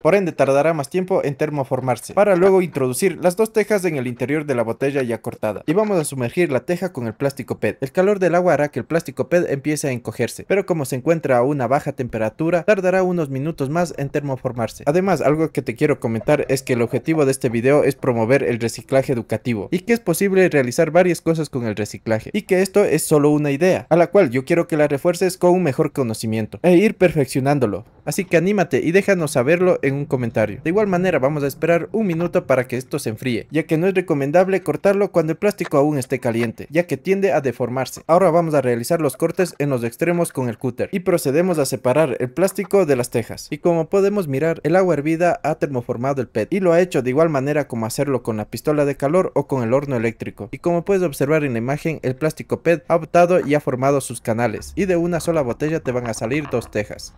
Por ende tardará más tiempo en termoformarse, para luego introducir las dos tejas en el interior de la botella ya cortada. Y vamos a sumergir la teja con el plástico PET. El calor del agua hará que el plástico PET empiece a encogerse, pero como se encuentra a una baja temperatura, tardará unos minutos más en termoformarse. Además, algo que te quiero comentar es que el objetivo de este video es promover el reciclaje educativo, y que es posible realizar varias cosas con el reciclaje, y que esto es solo una idea, a la cual yo quiero que la refuerces con un mejor conocimiento, e ir perfeccionándolo. Así que anímate y déjanos saberlo en un comentario. De igual manera vamos a esperar un minuto para que esto se enfríe, ya que no es recomendable cortarlo cuando el plástico aún esté caliente, ya que tiende a deformarse. Ahora vamos a realizar los cortes en los extremos con el cúter y procedemos a separar el plástico de las tejas. Y como podemos mirar, el agua hervida ha termoformado el PET y lo ha hecho de igual manera como hacerlo con la pistola de calor o con el horno eléctrico. Y como puedes observar en la imagen, el plástico PET ha optado y ha formado sus canales y de una sola botella te van a salir dos tejas.